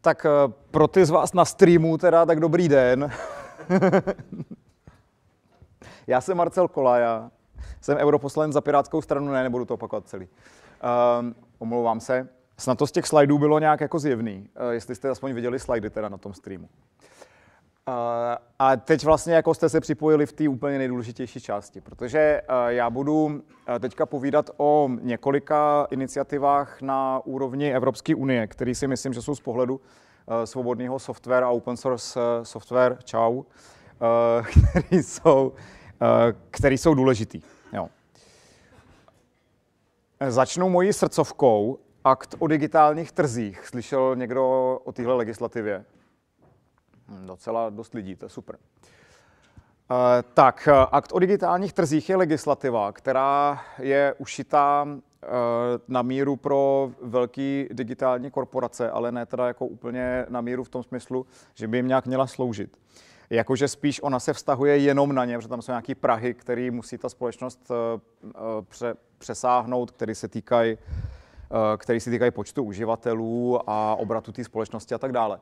Tak eh, pro ty z vás na streamu teda, tak dobrý den. Já jsem Marcel Kolaja, jsem europoslanec za Pirátskou stranu, ne, nebudu to opakovat celý. Um, omlouvám se. Snad to z těch slajdů bylo nějak jako zjevný, eh, jestli jste aspoň viděli slajdy teda na tom streamu. Eh, a teď vlastně jako jste se připojili v té úplně nejdůležitější části, protože eh, já budu eh, teďka povídat o několika iniciativách na úrovni Evropské unie, které si myslím, že jsou z pohledu svobodného software a open source software, čau, který jsou, který jsou důležitý. Jo. Začnu mojí srdcovkou, akt o digitálních trzích. Slyšel někdo o téhle legislativě? Hm, docela dost lidí, to je super. Eh, tak, eh, akt o digitálních trzích je legislativa, která je ušitá eh, na míru pro velký digitální korporace, ale ne teda jako úplně na míru v tom smyslu, že by jim nějak měla sloužit. Jakože spíš ona se vztahuje jenom na ně, protože tam jsou nějaký prahy, který musí ta společnost přesáhnout, který se týkají který se týkají počtu uživatelů a obratu té společnosti a tak dále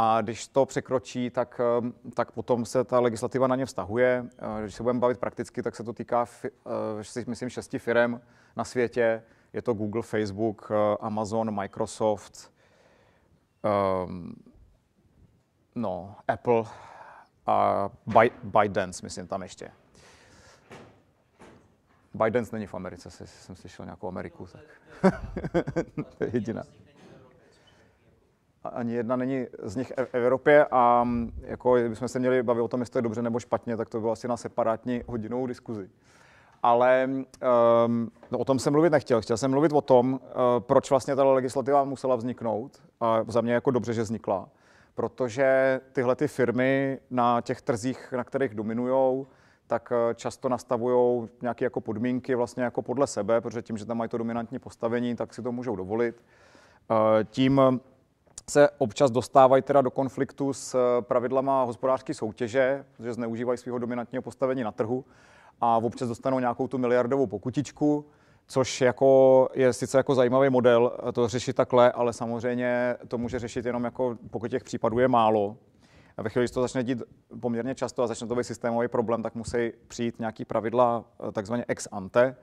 a když to překročí, tak, eh, tak potom se ta legislativa na ně vztahuje. Eh, když se budeme bavit prakticky, tak se to týká, eh, myslím, šesti firm na světě. Je to Google, Facebook, Amazon, Microsoft, um, no, Apple a Biden. myslím, tam ještě. Biden není v Americe, jsem slyšel nějakou Ameriku. Tak. to je jediná ani jedna není z nich e- v Evropě a mm, jako, kdybychom se měli bavit o tom, jestli to je dobře nebo špatně, tak to bylo asi na separátní hodinovou diskuzi. Ale um, no, o tom jsem mluvit nechtěl. Chtěl jsem mluvit o tom, uh, proč vlastně ta legislativa musela vzniknout. A za mě jako dobře, že vznikla. Protože tyhle ty firmy na těch trzích, na kterých dominují, tak e, často nastavují nějaké jako podmínky vlastně jako podle sebe, protože tím, že tam mají to dominantní postavení, tak si to můžou dovolit. Tím se občas dostávají teda do konfliktu s eh, pravidlama hospodářské soutěže, že zneužívají svého dominantního postavení na trhu a občas dostanou nějakou tu miliardovou pokutičku, což jako je sice jako zajímavý model eh, to řešit takhle, ale samozřejmě to může řešit jenom jako pokud těch případů je málo. A ve chvíli, když to začne dít poměrně často a začne to být systémový problém, tak musí přijít nějaký pravidla eh, takzvaně ex ante,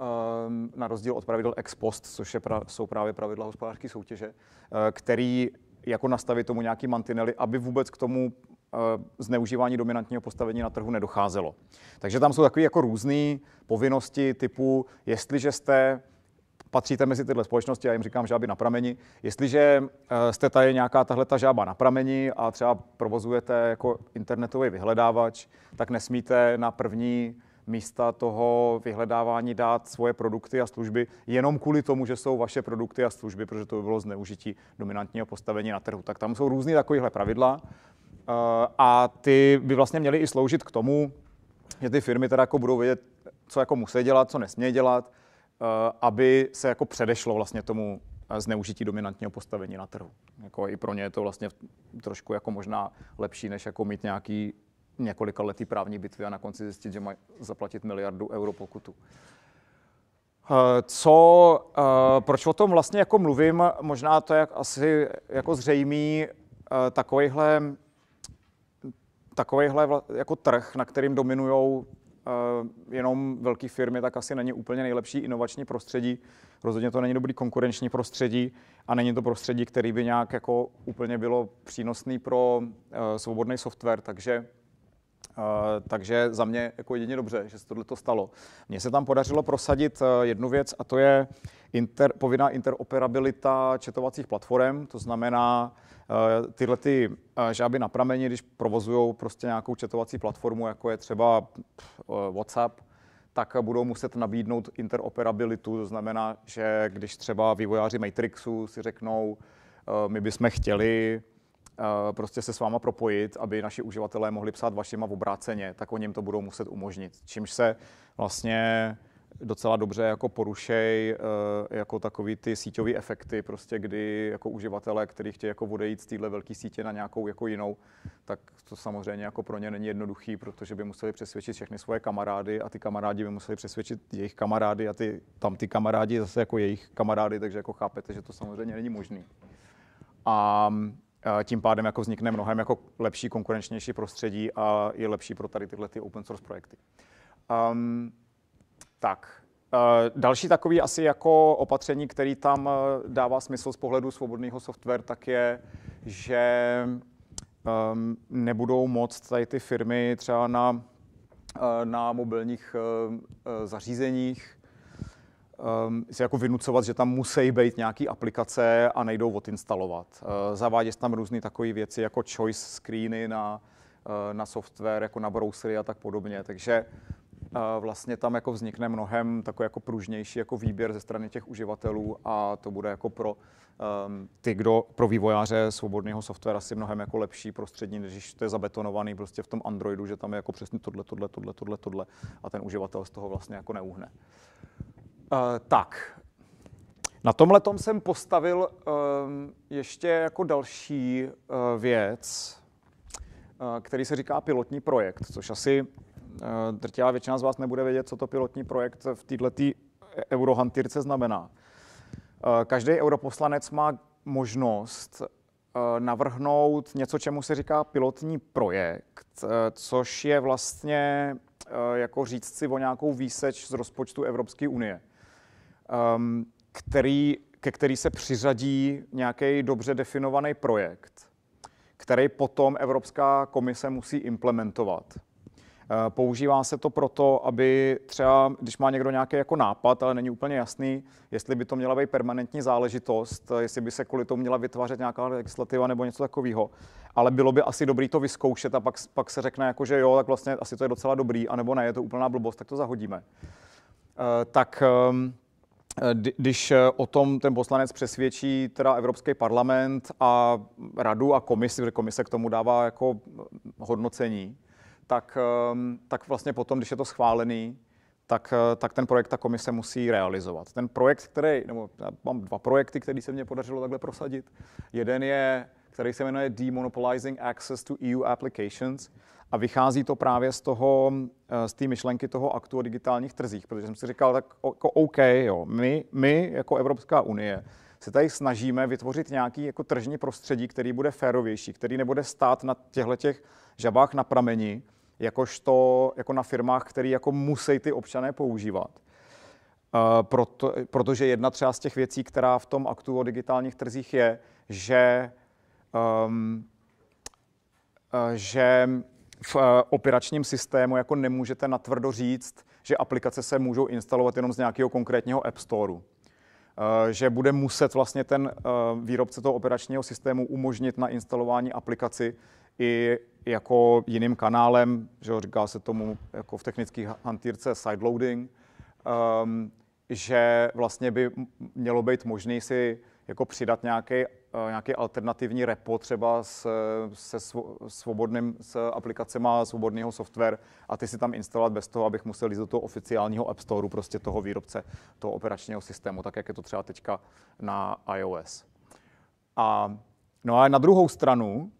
Ehm, na rozdíl od pravidel ex post, což je pra, jsou právě pravidla hospodářské soutěže, eh, který jako nastavit tomu nějaký mantinely, aby vůbec k tomu eh, zneužívání dominantního postavení na trhu nedocházelo. Takže tam jsou takové jako různé povinnosti typu, jestliže jste patříte mezi tyhle společnosti, já jim říkám žáby na prameni. Jestliže eh, jste tady nějaká tahle ta žába na prameni a třeba provozujete jako internetový vyhledávač, tak nesmíte na první místa toho vyhledávání dát svoje produkty a služby jenom kvůli tomu, že jsou vaše produkty a služby, protože to by bylo zneužití dominantního postavení na trhu. Tak tam jsou různé takovéhle pravidla eh, a ty by vlastně měly i sloužit k tomu, že ty firmy teda jako budou vědět, co jako musí dělat, co nesmí dělat, eh, aby se jako předešlo vlastně tomu eh, zneužití dominantního postavení na trhu. Jako I pro ně je to vlastně trošku jako možná lepší, než jako mít nějaký několika letý právní bitvy a na konci zjistit, že mají zaplatit miliardu euro pokutu. Eh, co, eh, proč o tom vlastně jako mluvím, možná to je asi jako zřejmý, eh, takovýhle, takovýhle jako trh, na kterým dominují jenom velké firmy, tak asi není úplně nejlepší inovační prostředí. Rozhodně to není dobrý konkurenční prostředí a není to prostředí, který by nějak jako úplně bylo přínosný pro svobodný software, takže Eh, takže za mě jako jedině dobře, že se tohle to stalo. Mně se tam podařilo prosadit eh, jednu věc a to je inter, povinná interoperabilita četovacích platform, to znamená, eh, tyhle ty žáby na prameni, když provozují prostě nějakou četovací platformu, jako je třeba WhatsApp, tak budou muset nabídnout interoperabilitu, to znamená, že když třeba vývojáři Matrixu si řeknou, my bychom chtěli Eh, prostě se s váma propojit, aby naši uživatelé mohli psát vašima v obráceně, tak oni jim to budou muset umožnit. Čímž se vlastně docela dobře jako porušej eh, jako takový ty síťové efekty, prostě kdy jako uživatelé, kteří chtějí jako odejít z téhle velké sítě na nějakou jako jinou, tak to samozřejmě jako pro ně není jednoduchý, protože by museli přesvědčit všechny svoje kamarády a ty kamarádi by museli přesvědčit jejich kamarády a ty, tam ty kamarádi zase jako jejich kamarády, takže jako chápete, že to samozřejmě není možný. A tím pádem jako vznikne mnohem jako lepší, konkurenčnější prostředí a je lepší pro tady tyhle ty open source projekty. Um, tak, uh, další takový asi jako opatření, který tam dává smysl z pohledu svobodného software, tak je, že um, nebudou moc tady ty firmy třeba na, na mobilních zařízeních um, si jako vynucovat, že tam musí být nějaký aplikace a nejdou odinstalovat. Uh, ehm, zavádí se tam různé takové věci jako choice screeny na, uh, na software, jako na browsery a tak podobně. Takže vlastně tam jako vznikne mnohem takový jako pružnější jako výběr ze strany těch uživatelů a to bude jako pro um, ty, kdo pro vývojáře svobodného software asi mnohem jako lepší prostřední, než když to je zabetonovaný prostě v tom Androidu, že tam je jako přesně tohle, tohle, tohle, tohle, tohle a ten uživatel z toho vlastně jako neuhne. Uh, tak, na tomhle tom jsem postavil um, ještě jako další uh, věc, uh, který se říká pilotní projekt, což asi uh, drtivá většina z vás nebude vědět, co to pilotní projekt v této eurohantýrce znamená. Uh, každý europoslanec má možnost navrhnout něco, čemu se říká pilotní projekt, což je vlastně jako říct si o nějakou výseč z rozpočtu Evropské unie. Ehm, který, ke který se přiřadí nějaký dobře definovaný projekt, který potom Evropská komise musí implementovat. Ehm, používá se to proto, aby třeba, když má někdo nějaký jako nápad, ale není úplně jasný, jestli by to měla být permanentní záležitost, jestli by se kvůli tomu měla vytvářet nějaká legislativa nebo něco takového. Ale bylo by asi dobré to vyzkoušet a pak, pak se řekne, jako, že jo, tak vlastně asi to je docela dobrý, anebo ne, je to úplná blbost, tak to zahodíme. Ehm, tak Eh, když eh, o tom ten poslanec přesvědčí teda Evropský parlament a radu a komisi, protože komise k tomu dává jako eh, hodnocení, tak, ehm, tak vlastně potom, když je to schválený, tak, tak ten projekt ta komise musí realizovat. Ten projekt, který, nebo já mám dva projekty, které se mně podařilo takhle prosadit. Jeden je, který se jmenuje Demonopolizing Access to EU Applications, a vychází to právě z toho, eh, z té myšlenky toho aktu o digitálních trzích, protože jsem si říkal, tak jako OK, jo, my, my jako Evropská unie se tady snažíme vytvořit nějaký jako tržní prostředí, který bude férovější, který nebude stát na těchto těch žabách na prameni, jakožto jako na firmách, které jako musí ty občané používat. Eh, proto, protože jedna třeba z těch věcí, která v tom aktu o digitálních trzích je, že, um, že v eh, operačním systému jako nemůžete natvrdo říct, že aplikace se můžou instalovat jenom z nějakého konkrétního App Storeu. Eh, že bude muset vlastně ten eh, výrobce toho operačního systému umožnit na instalování aplikaci i jako jiným kanálem, že říká se tomu jako v technických hantýrce sideloading, ehm, že vlastně by mělo být možné si jako přidat nějaký, eh, nějaký alternativní repo třeba s, se svobodným, s aplikacema svobodného software a ty si tam instalovat bez toho, abych musel jít do toho oficiálního App Storeu prostě toho výrobce, toho operačního systému, tak jak je to třeba teďka na iOS. A, no a na druhou stranu,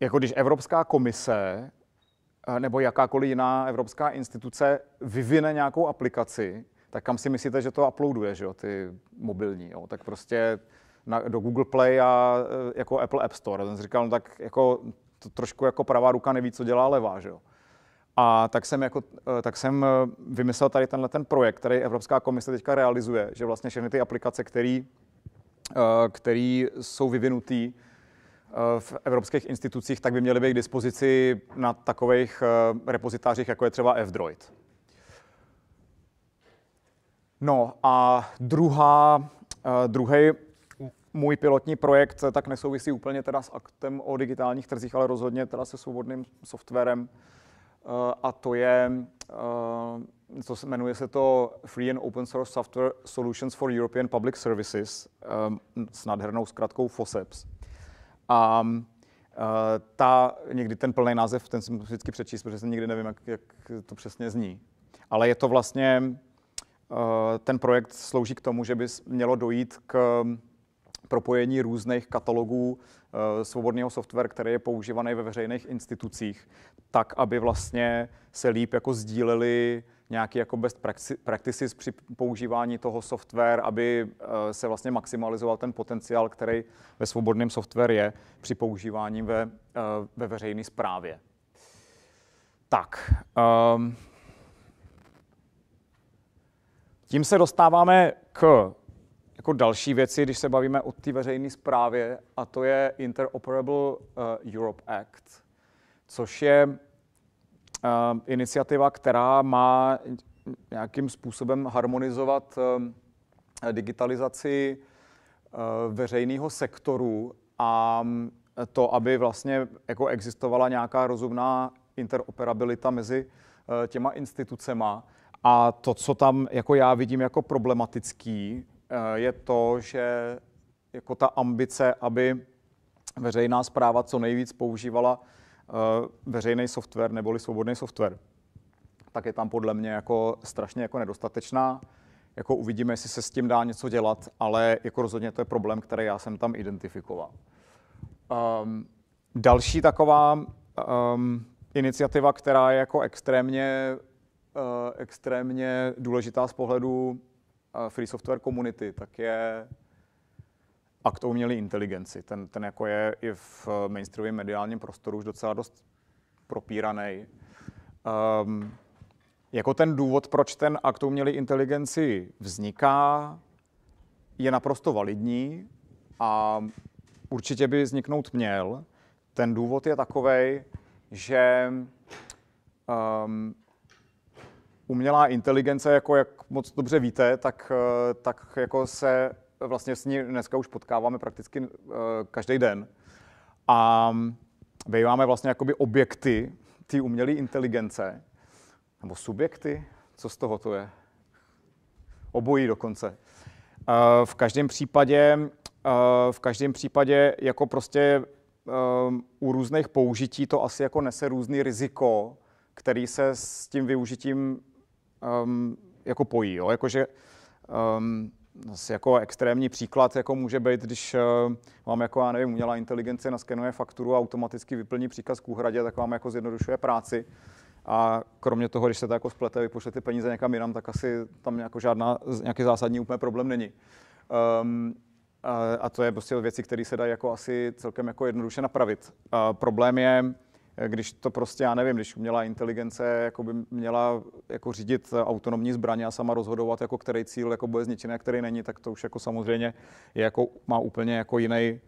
jako když Evropská komise eh, nebo jakákoliv jiná evropská instituce vyvine nějakou aplikaci, tak kam si myslíte, že to uploaduje, že jo, ty mobilní, jo? tak prostě na, do Google Play a e, jako Apple App Store. A ten si říkal, no tak jako to trošku jako pravá ruka neví, co dělá levá, že jo. A tak jsem, jako, e, tak jsem e, vymyslel tady tenhle ten projekt, který Evropská komise teďka realizuje, že vlastně všechny ty aplikace, které který jsou vyvinutý v evropských institucích, tak by měly být k dispozici na takových repozitářích, jako je třeba F-Droid. No a druhá, eh, druhý můj pilotní projekt eh, tak nesouvisí úplně teda s aktem o digitálních trzích, ale rozhodně teda se svobodným softwarem. Eh, a to je, co se jmenuje se to Free and Open Source Software Solutions for European Public Services s nádhernou zkratkou FOSEPS. E a ta, někdy ten plný název, ten musím vždycky přečíst, protože nikdy nevím, jak, jak to přesně zní. Ale je to vlastně Eh, ten projekt slouží k tomu, že by mělo dojít k mm, propojení různých katalogů eh, svobodného software, který je používaný ve veřejných institucích, tak, aby vlastně se líp jako sdíleli nějaký jako best practices při používání toho software, aby eh, se vlastně maximalizoval ten potenciál, který ve svobodném software je při používání ve, ve veřejné správě. Tak, um, tím se dostáváme k jako další věci, když se bavíme o té veřejné správě, a to je Interoperable eh, Europe Act, což je eh, iniciativa, která má nějakým způsobem harmonizovat eh, digitalizaci veřejného sektoru a to, aby vlastně jako existovala nějaká rozumná interoperabilita mezi těma institucema. A to, co tam jako já vidím jako problematický, eh, je to, že jako ta ambice, aby veřejná zpráva co nejvíc používala eh, veřejný software neboli svobodný software, tak je tam podle mě jako strašně jako nedostatečná. Jako uvidíme, jestli se s tím dá něco dělat, ale jako rozhodně to je problém, který já jsem tam identifikoval. Um, další taková um, iniciativa, která je jako extrémně Eh, extrémně důležitá z pohledu eh, free software komunity, tak je akt o umělé inteligenci. Ten, ten jako je i v eh, mainstreamovém mediálním prostoru už docela dost propíraný. Um, ehm, jako ten důvod, proč ten akt o umělé inteligenci vzniká, je naprosto validní a určitě by vzniknout měl. Ten důvod je takový, že um, umělá inteligence, jako jak moc dobře víte, tak, eh, tak jako se vlastně s ní dneska už potkáváme prakticky eh, každý den. A býváme vlastně jakoby objekty té umělé inteligence, nebo subjekty, co z toho to je? Obojí dokonce. Eh, v každém případě, v každém případě jako prostě u různých použití to asi jako nese různý riziko, který se s tím využitím um, jako pojí. Jo? Jakože um, zase jako extrémní příklad jako může být, když uh, eh, vám jako, já nevím, umělá inteligence naskenuje fakturu a automaticky vyplní příkaz k úhradě, tak vám jako zjednodušuje práci. A kromě toho, když se to jako splete, vypošle ty peníze někam jinam, tak asi tam jako žádná, nějaký zásadní úplně problém není. Um, a, a to je prostě věci, které se dají jako asi celkem jako jednoduše napravit. A problém je, když to prostě, já nevím, když měla inteligence jako by měla jako řídit autonomní zbraně a sama rozhodovat, jako který cíl jako bude zničen a který není, tak to už jako samozřejmě je jako, má úplně jako jiný,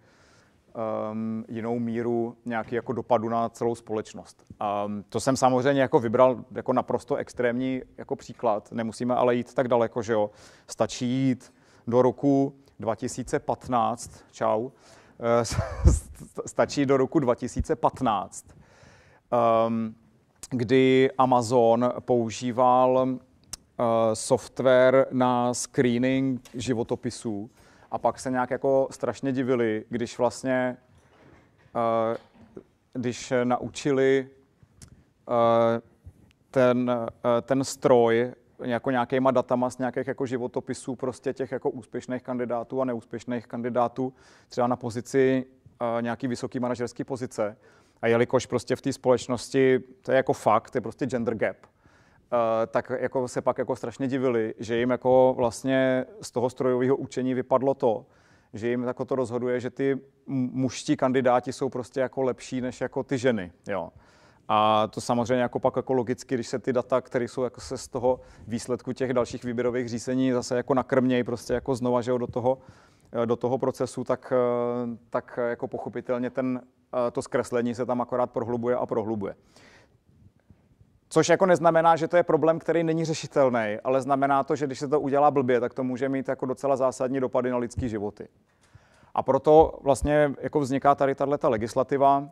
um, jinou míru nějaký jako dopadu na celou společnost. Um, to jsem samozřejmě jako vybral jako naprosto extrémní jako příklad. Nemusíme ale jít tak daleko, že jo. Stačí jít do roku 2015, čau, eh, stačí do roku 2015, Ehm, kdy Amazon používal eh, software na screening životopisů a pak se nějak jako strašně divili, když vlastně, eh, když naučili eh, ten, ten stroj jako nějakýma datama z nějakých jako životopisů prostě těch jako úspěšných kandidátů a neúspěšných kandidátů třeba na pozici nějaký vysoký manažerský pozice, a jelikož prostě v té společnosti, to je jako fakt, je prostě gender gap, eh, tak jako se pak jako strašně divili, že jim jako vlastně z toho strojového učení vypadlo to, že jim jako to rozhoduje, že ty mužští kandidáti jsou prostě jako lepší než jako ty ženy. Jo. A to samozřejmě jako pak jako logicky, když se ty data, které jsou jako se z toho výsledku těch dalších výběrových řízení zase jako nakrmějí prostě jako znova, že jo, do toho, eh, do toho procesu, tak, eh, tak jako pochopitelně ten Eh, to zkreslení se tam akorát prohlubuje a prohlubuje. Což jako neznamená, že to je problém, který není řešitelný, ale znamená to, že když se to udělá blbě, tak to může mít jako docela zásadní dopady na lidský životy. A proto vlastně jako vzniká tady tato legislativa,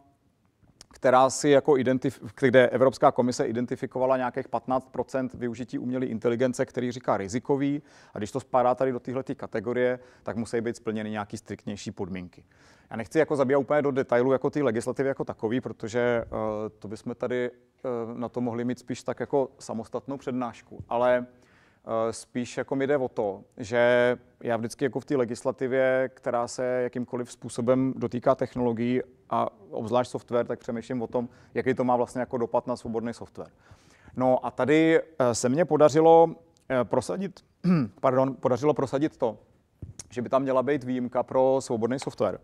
která si jako identif- kde Evropská komise identifikovala nějakých 15 využití umělé inteligence, který říká rizikový. A když to spadá tady do téhle kategorie, tak musí být splněny nějaké striktnější podmínky. Já nechci jako zabíjat úplně do detailu jako ty legislativy jako takový, protože uh, to bychom tady uh, na to mohli mít spíš tak jako samostatnou přednášku. Ale uh, Eh, spíš jako mi jde o to, že já vždycky jako v té legislativě, která se jakýmkoliv způsobem dotýká technologií a obzvlášť software, tak přemýšlím o tom, jaký to má vlastně jako dopad na svobodný software. No a tady eh, se mně podařilo eh, prosadit, pardon, podařilo prosadit to, že by tam měla být výjimka pro svobodný software.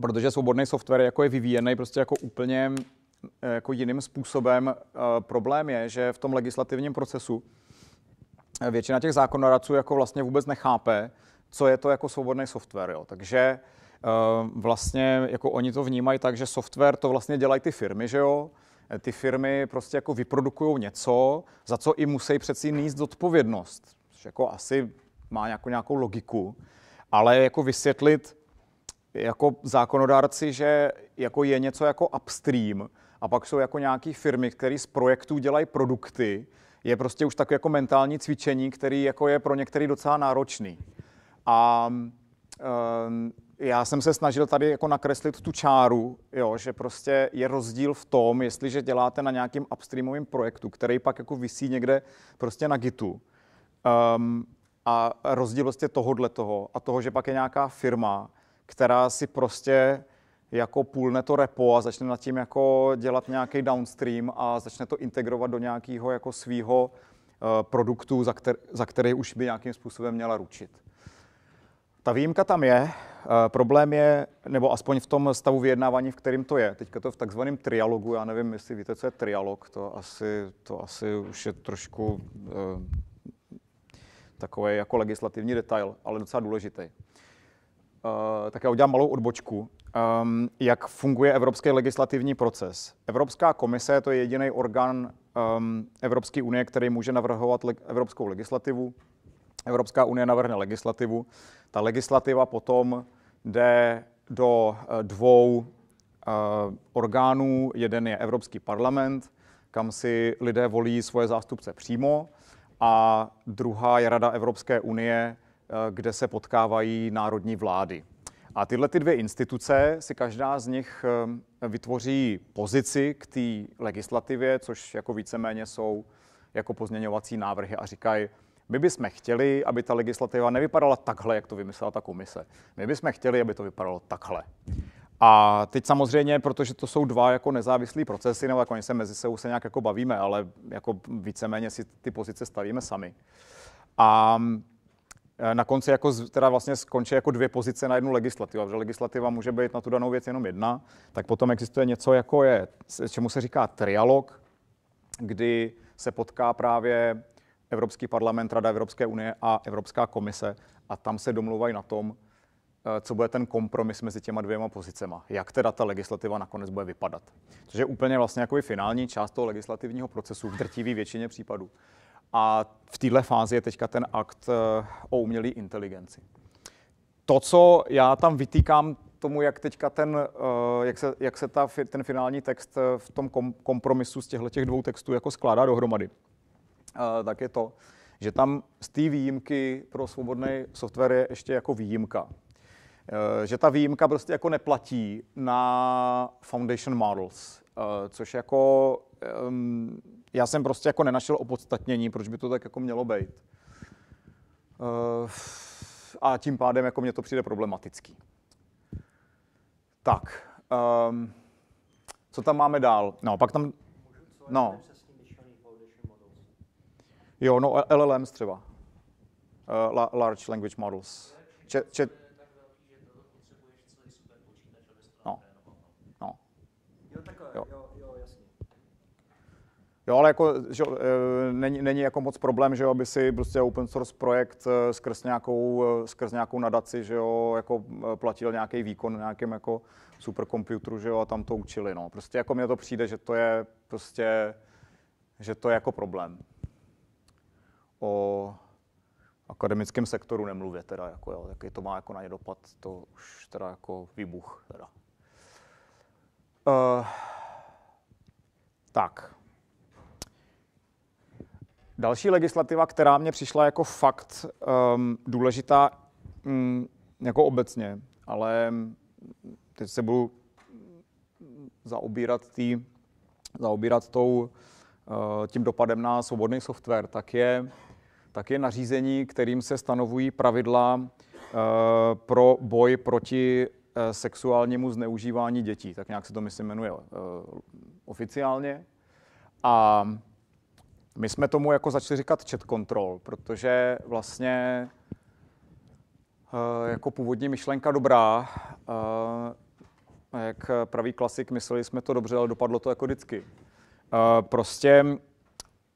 Protože svobodný software jako je vyvíjený prostě jako úplně Eh, jako jiným způsobem. Eh, problém je, že v tom legislativním procesu eh, většina těch zákonoradců jako vlastně vůbec nechápe, co je to jako svobodný software. Jo. Takže vlastně jako oni to vnímají tak, že software to vlastně dělají ty firmy, že jo? Ty firmy prostě jako vyprodukují něco, za co i musí přeci níst odpovědnost. Což jako asi má nějakou, nějakou logiku, ale jako vysvětlit jako zákonodárci, že jako je něco jako upstream, a pak jsou jako nějaké firmy, které z projektů dělají produkty, je prostě už tak jako mentální cvičení, který jako je pro některý docela náročný. A um, já jsem se snažil tady jako nakreslit tu čáru, jo, že prostě je rozdíl v tom, jestliže děláte na nějakým upstreamovém projektu, který pak jako visí někde prostě na Gitu. Um, a rozdíl prostě tohodle toho a toho, že pak je nějaká firma, která si prostě jako půlne to repo a začne nad tím jako dělat nějaký downstream a začne to integrovat do nějakého jako svého eh, produktu, za, který, za který už by nějakým způsobem měla ručit. Ta výjimka tam je, eh, problém je, nebo aspoň v tom stavu vyjednávání, v kterém to je. Teďka to v takzvaném trialogu, já nevím, jestli víte, co je trialog, to asi, to asi už je trošku eh, takový jako legislativní detail, ale docela důležitý. Eh, tak já udělám malou odbočku um, jak funguje evropský legislativní proces. Evropská komise to je jediný orgán um, Evropské unie, který může navrhovat le- evropskou legislativu. Evropská unie navrhne legislativu. Ta legislativa potom jde do eh, dvou uh, orgánů. Jeden je Evropský parlament, kam si lidé volí svoje zástupce přímo, a druhá je Rada Evropské unie, eh, kde se potkávají národní vlády. A tyhle ty dvě instituce si každá z nich eh, vytvoří pozici k té legislativě, což jako víceméně jsou jako pozměňovací návrhy a říkají, my bychom chtěli, aby ta legislativa nevypadala takhle, jak to vymyslela ta komise. My bychom chtěli, aby to vypadalo takhle. A teď samozřejmě, protože to jsou dva jako nezávislý procesy, nebo jako se mezi sebou se nějak jako bavíme, ale jako víceméně si ty pozice stavíme sami. A Eh, na konci jako, teda vlastně skončí jako dvě pozice na jednu legislativu, protože legislativa může být na tu danou věc jenom jedna, tak potom existuje něco, jako je, čemu se říká trialog, kdy se potká právě Evropský parlament, Rada Evropské unie a Evropská komise a tam se domluvají na tom, eh, co bude ten kompromis mezi těma dvěma pozicema, jak teda ta legislativa nakonec bude vypadat. Což je úplně vlastně jako finální část toho legislativního procesu v drtivé většině případů. A v této fázi je teďka ten akt eh, o umělé inteligenci. To, co já tam vytýkám tomu, jak teďka ten, eh, jak se, jak se ta, ten finální text eh, v tom kompromisu z těchto těch dvou textů jako skládá dohromady, tak je to, že tam z té výjimky pro svobodný software je ještě jako výjimka. Že ta výjimka prostě jako neplatí na foundation models, což jako um, já jsem prostě jako nenašel opodstatnění, proč by to tak jako mělo být. Uh, a tím pádem jako mě to přijde problematický. Tak, um, co tam máme dál? No, pak tam... No. Jo, no LLMs třeba. Uh, la, large Language Models. Če, če... No. No. Jo, takhle, jo. Jo, ale jako, že, e, není, není, jako moc problém, že jo, aby si prostě open source projekt e, skrz nějakou, e, skrz nějakou nadaci, že jo, jako platil nějaký výkon na nějakém jako superkomputeru, že jo, a tam to učili, no. Prostě jako mně to přijde, že to je prostě, že to je jako problém. O akademickém sektoru nemluvě teda, jako jo, jaký to má jako na ně dopad, to už teda jako výbuch teda. Uh, tak. Další legislativa, která mě přišla jako fakt um, důležitá um, jako obecně, ale teď se budu zaobírat, tý, zaobírat tou, uh, tím dopadem na svobodný software, tak je, tak je nařízení, kterým se stanovují pravidla uh, pro boj proti uh, sexuálnímu zneužívání dětí. Tak nějak se to, myslím, jmenuje oficiálně. A my jsme tomu jako začali říkat chat control, protože vlastně eh, jako původní myšlenka dobrá, eh, jak pravý klasik, mysleli jsme to dobře, ale dopadlo to jako vždycky. Eh, prostě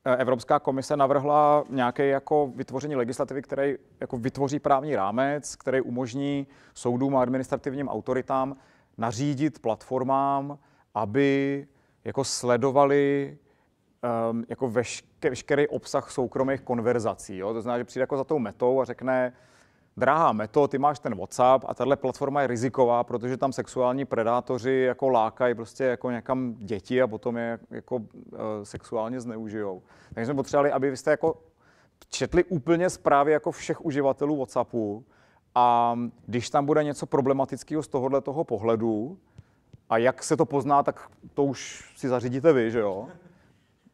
Evropská komise navrhla nějaké jako vytvoření legislativy, které jako vytvoří právní rámec, který umožní soudům a administrativním autoritám nařídit platformám, aby jako sledovali um, jako veške, veškerý obsah soukromých konverzací. Jo? To znamená, že přijde jako za tou metou a řekne, drahá meto, ty máš ten WhatsApp a tahle platforma je riziková, protože tam sexuální predátoři jako lákají prostě jako někam děti a potom je jako uh, sexuálně zneužijou. Takže jsme potřebovali, aby vy jste jako četli úplně zprávy jako všech uživatelů WhatsAppu a když tam bude něco problematického z tohohle toho pohledu, a jak se to pozná, tak to už si zařídíte vy, že jo?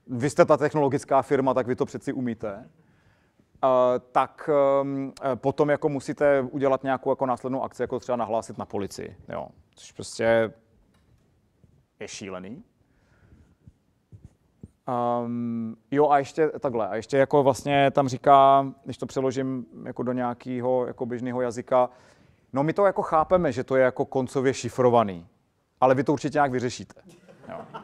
vy jste ta technologická firma, tak vy to přeci umíte, eh, tak ehm, eh, potom jako musíte udělat nějakou jako následnou akci, jako třeba nahlásit na policii, jo. Což prostě je šílený. Um, jo a ještě takhle, a ještě jako vlastně tam říká, když to přeložím jako do nějakého jako běžného jazyka, no my to jako chápeme, že to je jako koncově šifrovaný, ale vy to určitě nějak vyřešíte. Jo.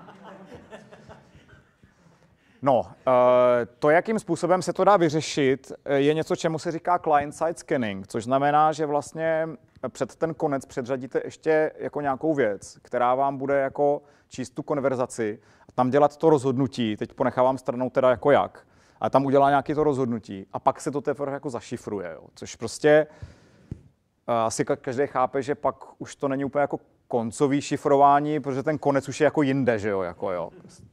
No, eh, to, jakým způsobem se to dá vyřešit, eh, je něco, čemu se říká client-side scanning, což znamená, že vlastně eh, před ten konec předřadíte ještě jako nějakou věc, která vám bude jako číst tu konverzaci a tam dělat to rozhodnutí, teď ponechávám stranou teda jako jak, a tam udělá nějaké to rozhodnutí a pak se to teprve jako zašifruje, jo. což prostě asi každý chápe, že pak už to není úplně jako koncový šifrování, protože ten konec už je jako jinde, že jo, jako jo. Prostě.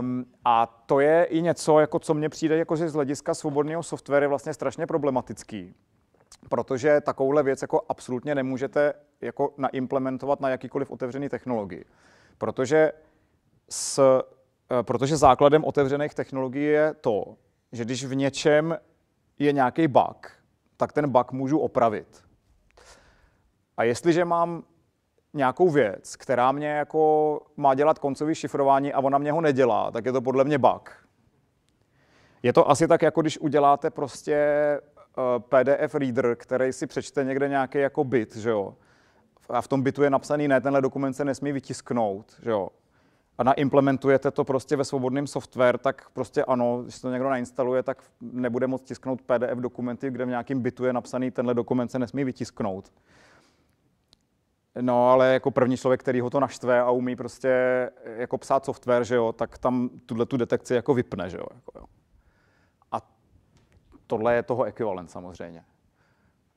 Um, a to je i něco, jako co mně přijde jako, že z hlediska svobodného softwaru je vlastně strašně problematický, protože takovouhle věc jako absolutně nemůžete jako naimplementovat na jakýkoliv otevřený technologii. Protože, s, eh, protože základem otevřených technologií je to, že když v něčem je nějaký bug, tak ten bug můžu opravit. A jestliže mám nějakou věc, která mě jako má dělat koncový šifrování a ona mě ho nedělá, tak je to podle mě bug. Je to asi tak, jako když uděláte prostě eh, PDF reader, který si přečte někde nějaký jako bit, že jo. A v tom bitu je napsaný, ne, tenhle dokument se nesmí vytisknout, že jo. A naimplementujete to prostě ve svobodném software, tak prostě ano, když to někdo nainstaluje, tak nebude moc tisknout PDF dokumenty, kde v nějakém bitu je napsaný, tenhle dokument se nesmí vytisknout. No, ale jako první člověk, který ho to naštve a umí prostě eh, jako psát software, že jo, tak tam tuhle tu detekci jako vypne, že jo. Jako, jo. A tohle je toho ekvivalent samozřejmě.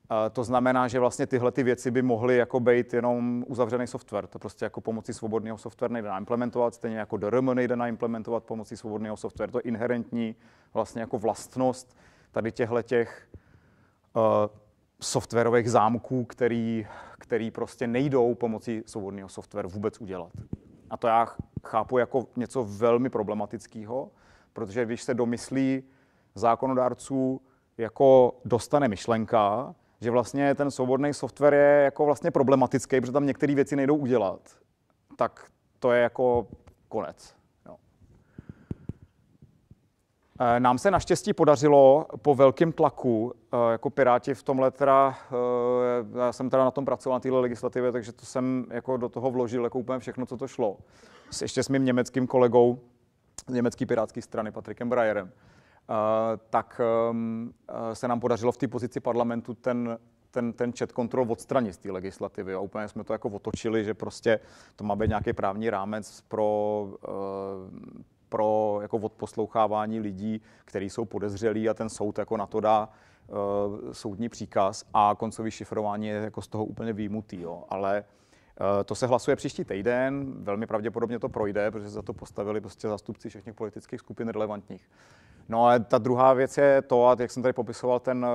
A to znamená, že vlastně tyhle ty věci by mohly jako být jenom uzavřený software. To prostě jako pomocí svobodného software nejde naimplementovat, stejně jako DRM nejde naimplementovat pomocí svobodného software. To je inherentní vlastně jako vlastnost tady těchto těch uh, softwarových zámků, který, který prostě nejdou pomocí svobodného softwaru vůbec udělat. A to já chápu jako něco velmi problematického, protože když se domyslí zákonodárců, jako dostane myšlenka, že vlastně ten svobodný software je jako vlastně problematický, protože tam některé věci nejdou udělat, tak to je jako konec. Eh, nám se naštěstí podařilo po velkém tlaku, eh, jako Piráti v tomhle teda, eh, já jsem teda na tom pracoval na téhle legislativě, takže to jsem jako do toho vložil jako úplně všechno, co to šlo. ještě s mým německým kolegou z německé pirátské strany, Patrikem Brajerem, tak ehm, se nám podařilo v té pozici parlamentu ten ten, ten chat control odstranit z té legislativy. A úplně jsme to jako otočili, že prostě to má být nějaký právní rámec pro, pro jako odposlouchávání lidí, kteří jsou podezřelí a ten soud jako na to dá uh, soudní příkaz a koncový šifrování je jako z toho úplně výjimutý, jo. ale eh, to se hlasuje příští týden, velmi pravděpodobně to projde, protože za to postavili prostě zastupci všech politických skupin relevantních. No a ta druhá věc je to, a jak jsem tady popisoval ten,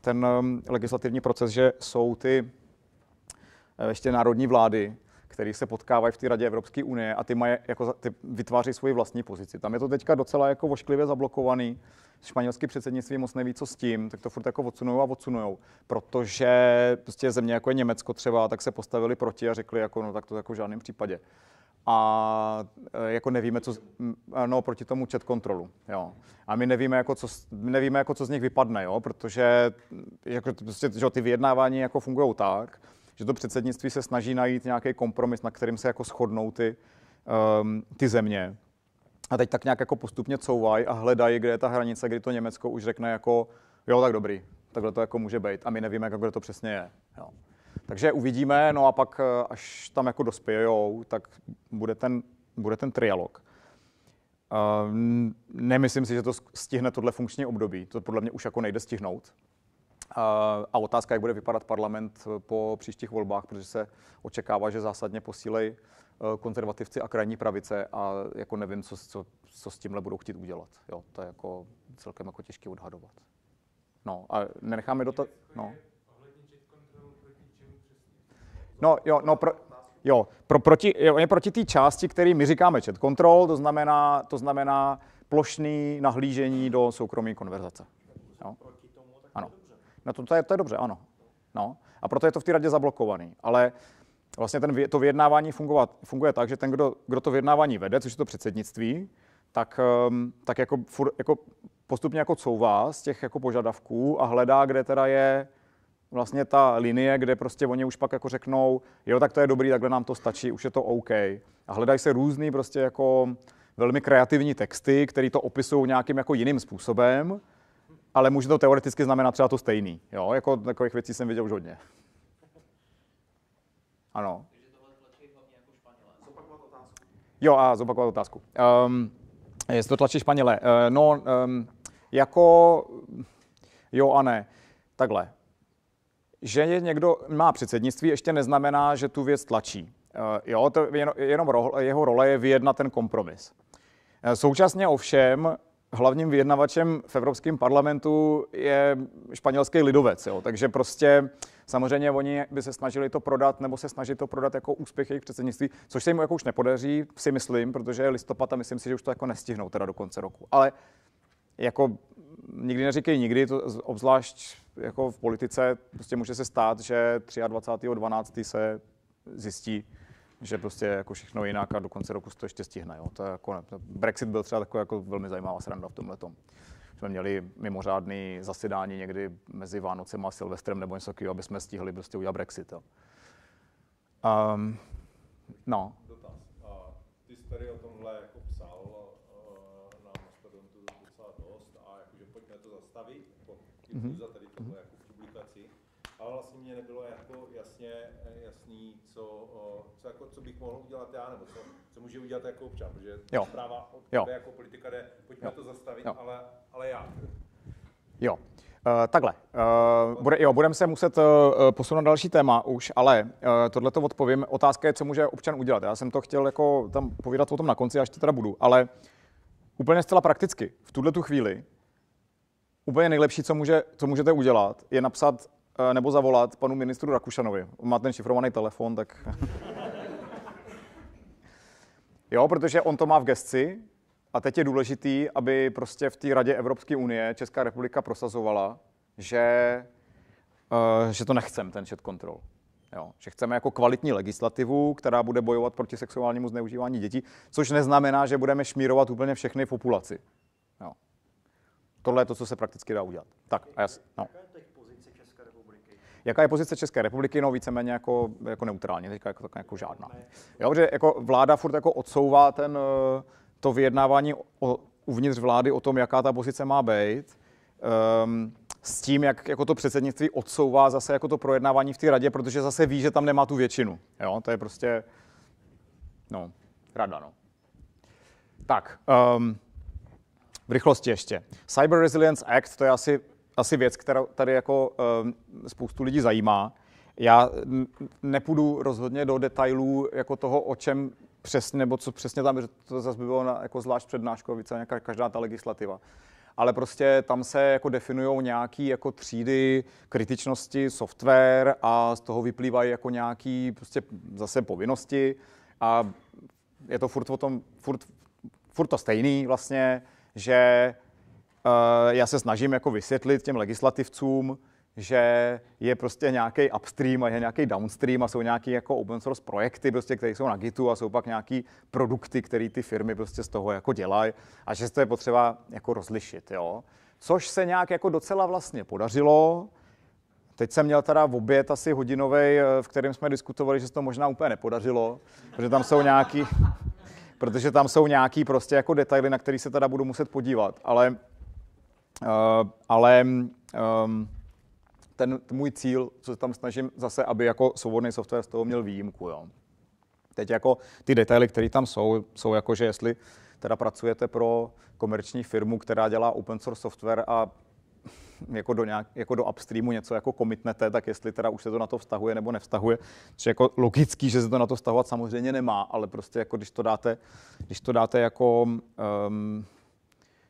ten eh, legislativní proces, že jsou ty ještě národní vlády, který se potkávají v té radě Evropské unie a ty, mají, jako, ty vytváří svoji vlastní pozici. Tam je to teďka docela jako vošklivě zablokovaný. Španělský předsednictví moc neví, co s tím, tak to furt jako odsunují a odsunují. Protože prostě země jako je Německo třeba, tak se postavili proti a řekli, jako, no tak to jako v žádném případě. A e, jako nevíme, co, e, no, proti tomu čet kontrolu, jo. A my nevíme, jako, co, nevíme, jako, co z nich vypadne, jo, protože jako, prostě, že ty vyjednávání jako fungují tak, že to předsednictví se snaží najít nějaký kompromis, na kterým se jako shodnou ty, um, ty země. A teď tak nějak jako postupně couvají a hledají, kde je ta hranice, kdy to Německo už řekne jako, jo, tak dobrý, takhle to jako může být. A my nevíme, jak, to přesně je. Jo. Takže uvidíme, no a pak, eh, až tam jako dospějou, tak bude ten, bude ten trialog. Uh, nemyslím si, že to stihne tohle funkční období. To podle mě už jako nejde stihnout. A otázka, jak bude vypadat parlament eh, po příštích volbách, protože se očekává, že zásadně posílej eh, konzervativci a krajní pravice a jako nevím, co, co, co s tímhle budou chtít udělat. Jo, to je jako celkem jako těžké odhadovat. No a nenecháme dotaz... No. No, jo, no, pro, jo, pro, proti, jo, je proti té části, který my říkáme chat control, to znamená, to znamená plošný nahlížení do soukromé konverzace. Jo. No to, to, je, to je dobře, ano. No. A proto je to v té radě zablokovaný. Ale vlastně ten, to vyjednávání fungovat, funguje tak, že ten, kdo, kdo to vyjednávání vede, což je to předsednictví, tak, ehm, tak jako, fur, jako postupně jako couvá z těch jako požadavků a hledá, kde teda je vlastně ta linie, kde prostě oni už pak jako řeknou, jo, tak to je dobrý, takhle nám to stačí, už je to OK. A hledají se různý prostě jako velmi kreativní texty, které to opisují nějakým jako jiným způsobem, ale může to teoreticky znamenat třeba to stejný. Jo? Jako takových věcí jsem viděl už hodně. Ano. Jo, a zopakovat otázku. Um, jestli to tlačí Španělé. Uh, no, um, jako jo a ne. Takhle. Že je někdo má předsednictví, ještě neznamená, že tu věc tlačí. Uh, jo, to jen, jenom ro, jeho role je vyjednat ten kompromis. Uh, současně ovšem hlavním vyjednavačem v Evropském parlamentu je španělský lidovec. Jo. Takže prostě samozřejmě oni by se snažili to prodat nebo se snaží to prodat jako úspěch jejich předsednictví, což se jim jako už nepodaří, si myslím, protože je listopad a myslím si, že už to jako nestihnou teda do konce roku. Ale jako nikdy neříkej nikdy, to obzvlášť jako v politice prostě může se stát, že 23.12. se zjistí, že prostě jako všechno jinak a do konce roku se to ještě stihne. Jo. To je jako, Brexit byl třeba takový jako velmi zajímavá sranda v tomhle tom. Jsme měli mimořádné zasedání někdy mezi Vánocem a Silvestrem nebo něco takového, aby jsme stihli prostě udělat Brexit. Jo. Um, no. Dotaz. A ty jsi tady o tomhle jako psal uh, na Mastodontu docela dost a jakože pojďme to zastavit, jako mm-hmm. tady tohle jako ale vlastně mě nebylo jako jasně, eh, jasný, co, co, jako, co bych mohl udělat já, nebo co, co může udělat jako občan, protože jo. zpráva jo. jako politika jde, pojďme jo. to zastavit, jo. ale, ale já. Jo. Eh, takhle, eh, bude, jo, budeme se muset posunout posunout další téma už, ale tohle to odpovím. Otázka je, co může občan udělat. Já jsem to chtěl jako tam povídat o tom na konci, až to teda budu, ale úplně zcela prakticky, v tuhle tu chvíli úplně nejlepší, co, může, co můžete udělat, je napsat Eh, nebo zavolat panu ministru Rakušanovi. On má ten šifrovaný telefon, tak... jo, protože on to má v gesci a teď je důležitý, aby prostě v té Radě Evropské unie Česká republika prosazovala, že, uh, že to nechcem, ten chat control. Jo, že chceme jako kvalitní legislativu, která bude bojovat proti sexuálnímu zneužívání dětí, což neznamená, že budeme šmírovat úplně všechny populaci. Jo. Tohle je to, co se prakticky dá udělat. Tak, a jas, no. Jaká je pozice České republiky? No víceméně jako, jako neutrální, teďka jako, jako žádná. Jo, že jako vláda furt jako odsouvá ten, eh, to vyjednávání o, uvnitř vlády o tom, jaká ta pozice má být. Um, s tím, jak jako to předsednictví odsouvá zase jako to projednávání v té radě, protože zase ví, že tam nemá tu většinu. Jo, to je prostě, no, rada, no. Tak, um, v rychlosti ještě. Cyber Resilience Act, to je asi asi věc, která tady jako eh, spoustu lidí zajímá. Já nepůjdu rozhodně do detailů jako toho, o čem přesně, nebo co přesně tam, že to zase by bylo na, jako zvlášť přednášku, více nějaká každá ta legislativa. Ale prostě tam se jako definují nějaké jako třídy kritičnosti software a z toho vyplývají jako nějaké prostě zase povinnosti a je to furt o tom, furt, furt to stejný vlastně, že Eh, já se snažím jako vysvětlit těm legislativcům, že je prostě nějaký upstream a je nějaký downstream a jsou nějaký jako open source projekty, prostě, které jsou na Gitu a jsou pak nějaký produkty, které ty firmy prostě z toho jako dělají a že to je potřeba jako rozlišit. Jo? Což se nějak jako docela vlastně podařilo. Teď jsem měl teda v oběd asi hodinový, eh, v kterém jsme diskutovali, že se to možná úplně nepodařilo, protože tam jsou nějaký, protože tam jsou nějaký prostě jako detaily, na který se teda budu muset podívat. Ale Eh, ale um, ten, ten můj cíl, co se tam snažím zase, aby jako svobodný software z toho měl výjimku. Jo. Teď jako ty detaily, které tam jsou, jsou jako, že jestli teda pracujete pro komerční firmu, která dělá open source software a jako do, nějak, jako do upstreamu něco jako komitnete, tak jestli teda už se to na to vztahuje nebo nevztahuje. Což je jako logický, že se to na to vztahovat samozřejmě nemá, ale prostě jako když to dáte, když to dáte jako um,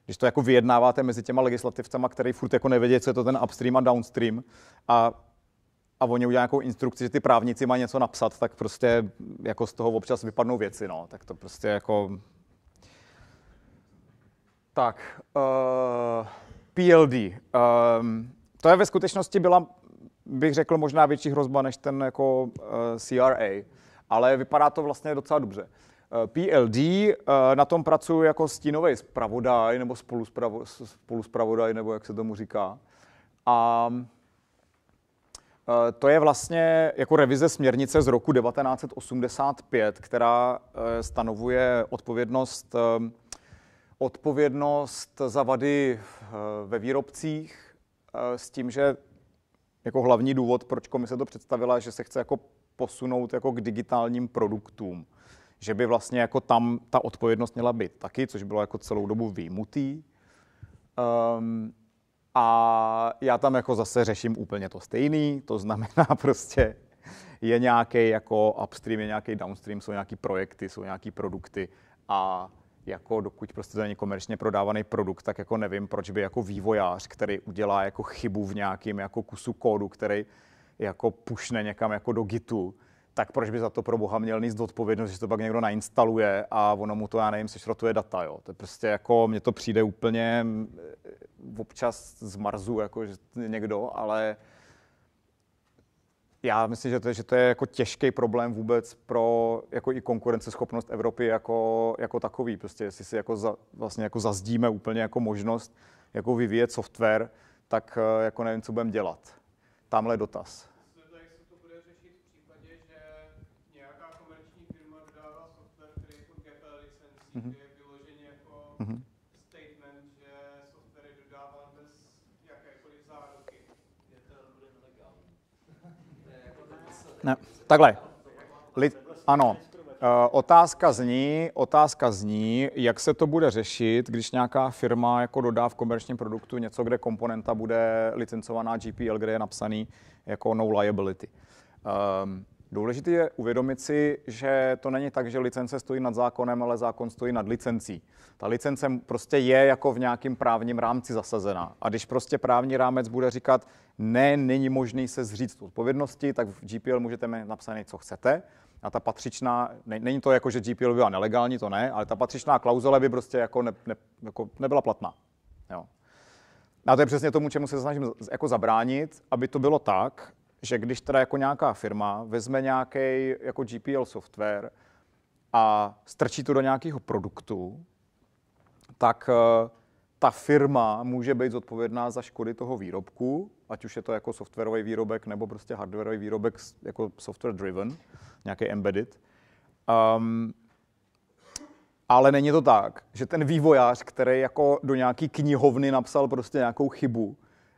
když to jako vyjednáváte mezi těma legislativcama, který furt jako nevědí, co je to ten upstream a downstream a, a oni udělají nějakou instrukci, že ty právníci mají něco napsat, tak prostě jako z toho občas vypadnou věci, no. Tak to prostě jako... Tak, uh, eh, PLD. Um, ehm, to je ve skutečnosti byla, bych řekl, možná větší hrozba než ten jako uh, eh, CRA, ale vypadá to vlastně docela dobře. Eh, PLD, eh, na tom pracuji jako stínový zpravodaj nebo spoluspravo, spoluspravodaj, nebo jak se tomu říká. A eh, to je vlastně jako revize směrnice z roku 1985, která stanovuje odpovědnost, odpovědnost za vady ve výrobcích s tím, že jako hlavní důvod, proč komise to představila, že se chce jako posunout jako k digitálním produktům že by vlastně jako tam ta odpovědnost měla být taky, což bylo jako celou dobu výjimutý. Um, ehm, a já tam jako zase řeším úplně to stejný, to znamená prostě je nějaký jako upstream, je nějaký downstream, jsou nějaký projekty, jsou nějaký produkty a jako dokud prostě to není komerčně prodávaný produkt, tak jako nevím, proč by jako vývojář, který udělá jako chybu v nějakém jako kusu kódu, který jako pušne někam jako do Gitu, tak proč by za to pro boha měl nést odpovědnost, že to pak někdo nainstaluje a ono mu to, já nevím, sešrotuje data, jo. To je prostě jako, mně to přijde úplně občas z Marzu, jako že někdo, ale já myslím, že to, je, že to je jako těžký problém vůbec pro jako i konkurenceschopnost Evropy jako, jako takový. Prostě jestli si jako za, vlastně jako zazdíme úplně jako možnost jako vyvíjet software, tak eh, jako nevím, co budeme dělat. Tamhle dotaz. Mhm. Jako mhm. jako ne, takhle. Lid, ano, eh, otázka zní, otázka zní, jak se to bude řešit, když nějaká firma jako dodá v komerčním produktu něco, kde komponenta bude licencovaná GPL, kde je napsaný jako no liability. Um, Důležité je uvědomit si, že to není tak, že licence stojí nad zákonem, ale zákon stojí nad licencí. Ta licence prostě je jako v nějakém právním rámci zasazená. A když prostě právní rámec bude říkat, ne, není možný se zříct odpovědnosti, tak v GPL můžete mít napsané, co chcete. A ta patřičná, ne, není to jako, že GPL byla nelegální, to ne, ale ta patřičná klauzule by prostě jako, ne, ne, jako nebyla platná. Jo. A to je přesně tomu, čemu se snažím jako zabránit, aby to bylo tak, že když teda jako nějaká firma vezme nějaký jako GPL software a strčí to do nějakého produktu, tak eh, ta firma může být zodpovědná za škody toho výrobku, ať už je to jako softwarový výrobek nebo prostě hardwarový výrobek jako software driven, nějaký embedded. Um, ale není to tak, že ten vývojář, který jako do nějaký knihovny napsal prostě nějakou chybu,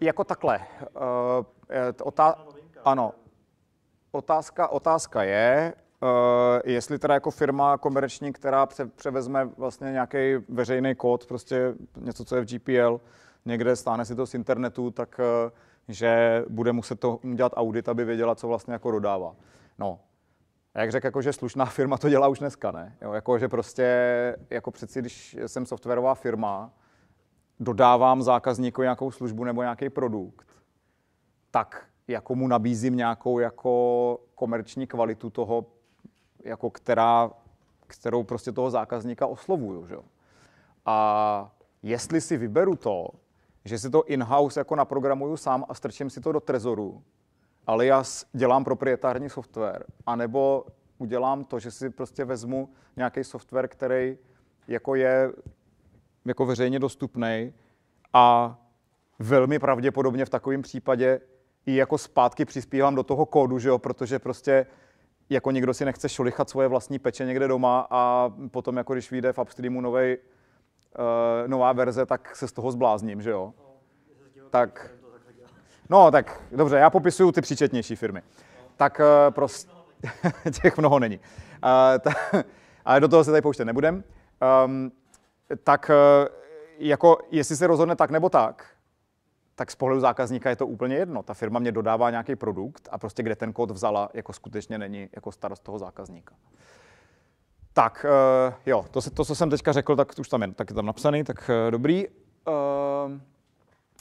jako takhle. Eh, eh, otá... Ano. Otázka, otázka je, eh, jestli teda jako firma komerční, která převezme vlastně nějaký veřejný kód, prostě něco, co je v GPL, někde stane si to z internetu, tak že bude muset to dělat audit, aby věděla, co vlastně jako dodává. No, a jak řekl, jako, že slušná firma to dělá už dneska, ne? Jo, jako, že prostě, jako přeci, když jsem softwarová firma, dodávám zákazníku nějakou službu nebo nějaký produkt, tak jako mu nabízím nějakou jako komerční kvalitu toho, jako která, kterou prostě toho zákazníka oslovuju. Že? A jestli si vyberu to, že si to in-house jako naprogramuju sám a strčím si to do trezoru, ale já dělám proprietární software, anebo udělám to, že si prostě vezmu nějaký software, který jako je jako veřejně dostupný a velmi pravděpodobně v takovém případě i jako zpátky přispívám do toho kódu, že jo, protože prostě jako někdo si nechce šolichat svoje vlastní peče někde doma a potom jako když vyjde v upstreamu novej, uh, nová verze, tak se z toho zblázním, že jo. No, tak, no tak dobře, já popisuju ty příčetnější firmy. No. Tak uh, prostě, těch mnoho není. Uh, ta, ale do toho se tady pouštět nebudem. Um, tak eh, jako jestli se rozhodne tak nebo tak, tak z pohledu zákazníka je to úplně jedno. Ta firma mě dodává nějaký produkt a prostě kde ten kód vzala, jako skutečně není jako starost toho zákazníka. Tak, eh, jo, to, to, co jsem teďka řekl, tak už tam je, tak je tam napsaný, tak eh, dobrý.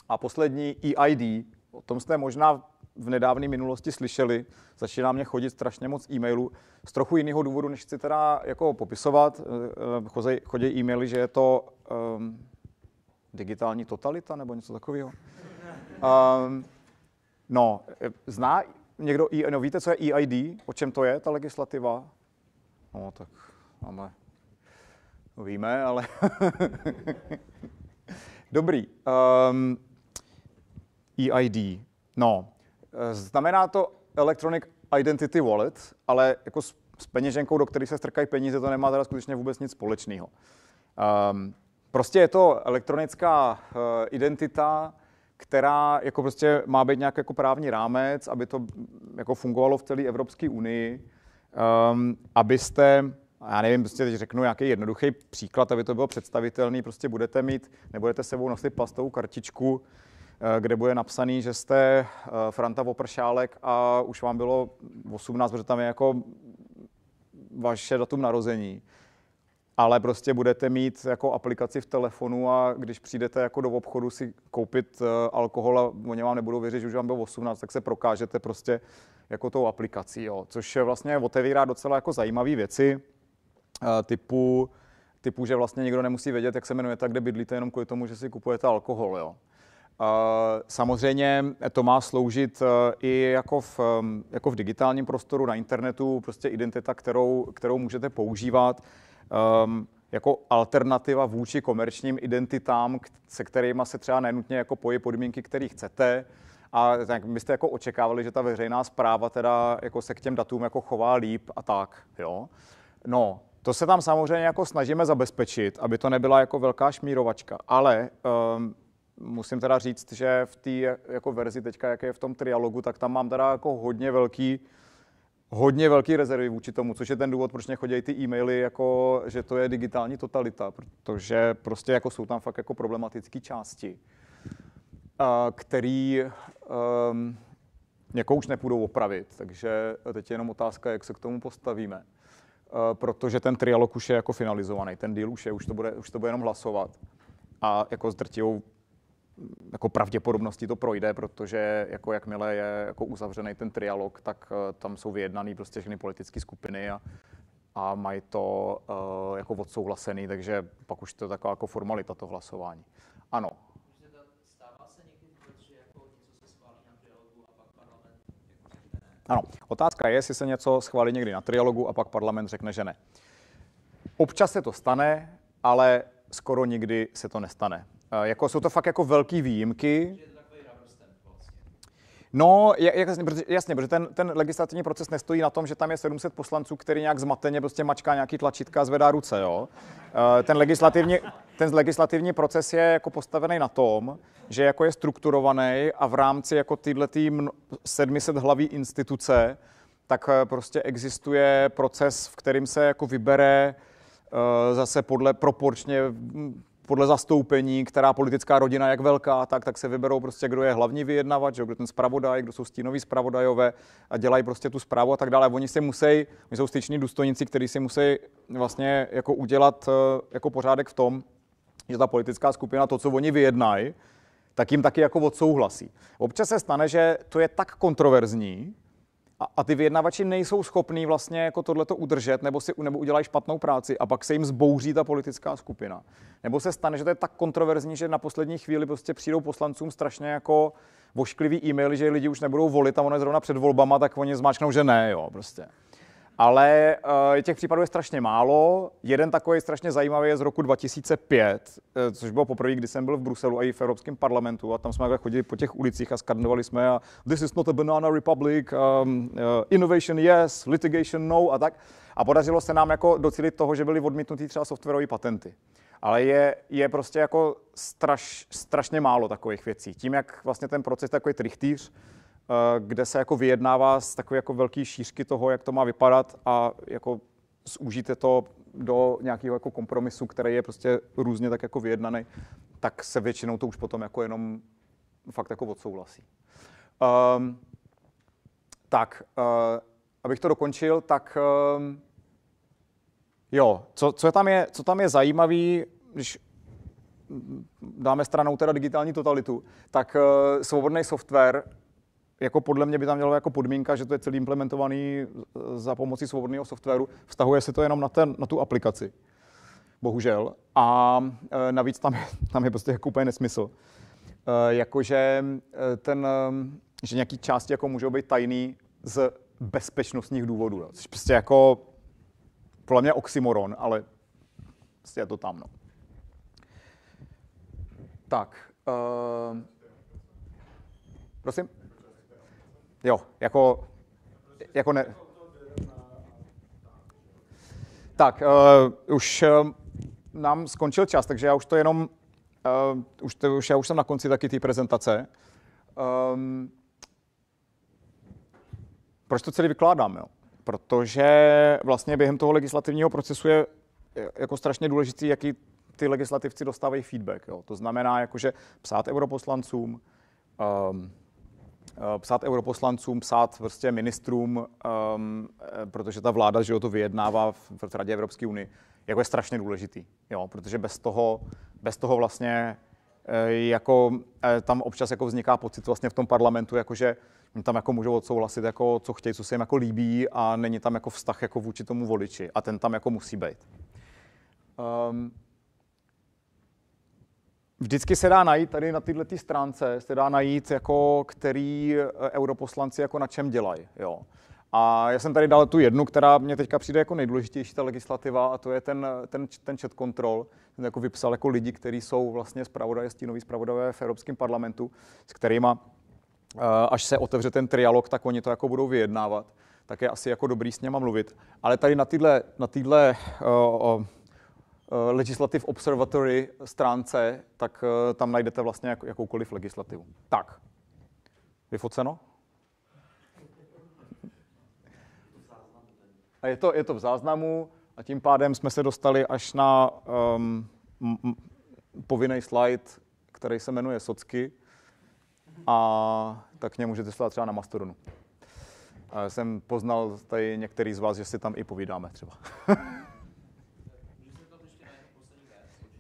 A poslední EID, o tom jste možná v nedávné minulosti slyšeli. Začíná mě chodit strašně moc e-mailů z trochu jiného důvodu, než chci teda jako popisovat. Eh, eh, chodí, chodí e-maily, že je to um, digitální totalita nebo něco takového. Um, no, eh, zná někdo, e no víte, co je EID? O čem to je, ta legislativa? No, tak máme, no, víme, ale... Dobrý. Um, ehm, EID. No, Eh, znamená to Electronic Identity Wallet, ale jako s, s peněženkou, do které se strkají peníze, to nemá teda skutečně vůbec nic společného. Um, prostě je to elektronická uh, identita, která jako prostě má být nějak jako právní rámec, aby to mm, jako fungovalo v celé Evropské unii, um, abyste, já nevím, prostě teď řeknu nějaký jednoduchý příklad, aby to bylo představitelný, prostě budete mít, nebudete sebou nosit plastovou kartičku, Eh, kde bude napsaný, že jste eh, Franta Vopršálek a už vám bylo 18, protože tam je jako vaše datum narození. Ale prostě budete mít jako aplikaci v telefonu a když přijdete jako do obchodu si koupit eh, alkohol a oni vám nebudou věřit, že už vám bylo 18, tak se prokážete prostě jako tou aplikací, jo. což vlastně otevírá docela jako zajímavé věci typu, typu, že vlastně nikdo nemusí vědět, jak se jmenujete a kde bydlíte, jenom kvůli tomu, že si kupujete alkohol. Jo. Samozřejmě to má sloužit e, i jako v, jako v digitálním prostoru na internetu, prostě identita, kterou, kterou můžete používat jako alternativa vůči komerčním identitám, se kterými se třeba nenutně jako pojí podmínky, které chcete. A tak byste jako očekávali, že ta veřejná zpráva teda jako se k těm datům jako chová líp a tak, jo. No, to se tam samozřejmě jako snažíme zabezpečit, aby to nebyla jako velká šmírovačka, ale um, Musím teda říct, že v té jako verzi teďka, jak je v tom trialogu, tak tam mám teda jako hodně velký, hodně velký rezervy vůči tomu, což je ten důvod, proč mě chodí ty e-maily, jako, že to je digitální totalita, protože prostě jako jsou tam fakt jako problematické části, které um, ehm, jako už nepůjdou opravit, takže teď je jenom otázka, jak se k tomu postavíme. E, protože ten trialog už je jako finalizovaný, ten díl už je, už to bude, už to bude jenom hlasovat. A jako s drtivou jako pravděpodobnosti to projde, protože jako jakmile je jako uzavřený ten trialog, tak eh, tam jsou vyjednaný prostě všechny politické skupiny a, a mají to uh, jako odsouhlasený, takže pak už to je taková jako formalita to hlasování. Ano, jako Ano, otázka je, jestli se něco schválí někdy na trialogu a pak parlament řekne, že ne. Občas se to stane, ale skoro nikdy se to nestane. Eh, jako, jsou to fakt jako velké výjimky. Vlastně. No, jasně, protože, jasně, protože ten, ten legislativní proces nestojí na tom, že tam je 700 poslanců, který nějak zmateně prostě mačká nějaký tlačítka a zvedá ruce, jo. Eh, ten legislativní, ten legislativní proces je jako postavený na tom, že jako je strukturovaný a v rámci jako tyhle 700 hlaví instituce, tak eh, prostě existuje proces, v kterým se jako vybere zase podle proporčně hm, podle zastoupení, která politická rodina jak velká, tak, tak se vyberou prostě, kdo je hlavní vyjednavač, kdo ten zpravodaj, kdo jsou stínoví zpravodajové a dělají prostě tu zprávu a tak dále. Oni si musí, my jsou styční důstojníci, kteří si musí vlastně jako udělat eh, jako pořádek v tom, že ta politická skupina to, co oni vyjednají, tak jim taky jako odsouhlasí. Občas se stane, že to je tak kontroverzní, a, a ty vyjednavači nejsou schopní vlastně jako tohleto udržet, nebo, si, nebo udělají špatnou práci a pak se jim zbouří ta politická skupina. Nebo se stane, že to je tak kontroverzní, že na poslední chvíli prostě přijdou poslancům strašně jako vošklivý e-mail, že lidi už nebudou volit a ono je zrovna před volbama, tak oni zmáčknou, že ne, jo, prostě. Ale eh, těch případů je strašně málo. Jeden takový strašně zajímavý je z roku 2005, eh, což bylo poprvé, kdy jsem byl v Bruselu a i v Evropském parlamentu a tam jsme chodili po těch ulicích a skandovali jsme a this is not a banana republic, um, uh, innovation yes, litigation no a tak. A podařilo se nám jako docílit toho, že byly odmítnuty třeba softwarové patenty. Ale je, je prostě jako straš, strašně málo takových věcí. Tím, jak vlastně ten proces je takový trichtýř, Eh, kde se jako vyjednává z takové jako velké šířky toho, jak to má vypadat a jako zúžíte to do nějakého jako kompromisu, který je prostě různě tak jako vyjednaný, tak se většinou to už potom jako jenom fakt jako odsouhlasí. Um, tak, uh, abych to dokončil, tak um, jo, co, co, tam je, co tam je zajímavý, když dáme stranou teda digitální totalitu, tak uh, svobodný software jako podle mě by tam mělo jako podmínka, že to je celý implementovaný e, za pomocí svobodného softwaru. Vztahuje se to jenom na, ten, na tu aplikaci, bohužel. A e, navíc tam, tam je prostě jako úplně nesmysl. E, jakože ten, že nějaký části jako můžou být tajný z bezpečnostních důvodů. Jo. Což prostě jako podle mě oxymoron, ale prostě je to tam. No. Tak. Uh, prosím? Jo, jako, jako ne... Tak, uh, už uh, nám skončil čas, takže já už to jenom, uh, už, to, už, já už jsem na konci taky té prezentace. Um, proč to celý vykládám? Jo? Protože vlastně během toho legislativního procesu je jako strašně důležitý, jaký ty legislativci dostávají feedback. Jo? To znamená, jakože psát europoslancům, um, Eh, psát europoslancům, psát prostě ministrům, um, protože ta vláda, že to vyjednává v, v Radě Evropské unie, jako je strašně důležitý, jo, protože bez toho, bez toho vlastně eh, jako tam občas jako vzniká pocit vlastně v tom parlamentu, jakože tam jako můžou odsouhlasit, jako, co chtějí, co se jim jako líbí a není tam jako vztah jako vůči tomu voliči a ten tam jako musí být. Um, Vždycky se dá najít tady na této tý stránce, se dá najít, jako který eh, europoslanci jako na čem dělají. Jo. A já jsem tady dal tu jednu, která mě teďka přijde jako nejdůležitější, ta legislativa, a to je ten, eh, ten, ten chat control. Jsem jako vypsal jako lidi, kteří jsou vlastně zpravodaje, stínoví zpravodajové v Evropském parlamentu, s kterými eh, až se otevře ten trialog, tak oni to jako budou vyjednávat. Tak je asi jako dobrý s něma mluvit. Ale tady na této na Eh, Legislative Observatory stránce, tak eh, tam najdete vlastně jak, jakoukoliv legislativu. Tak, vyfoceno? A je to, je to v záznamu a tím pádem jsme se dostali až na um, povinný slide, který se jmenuje Socky a tak mě můžete slát třeba na Mastodonu. A eh, jsem poznal tady některý z vás, že si tam i povídáme třeba.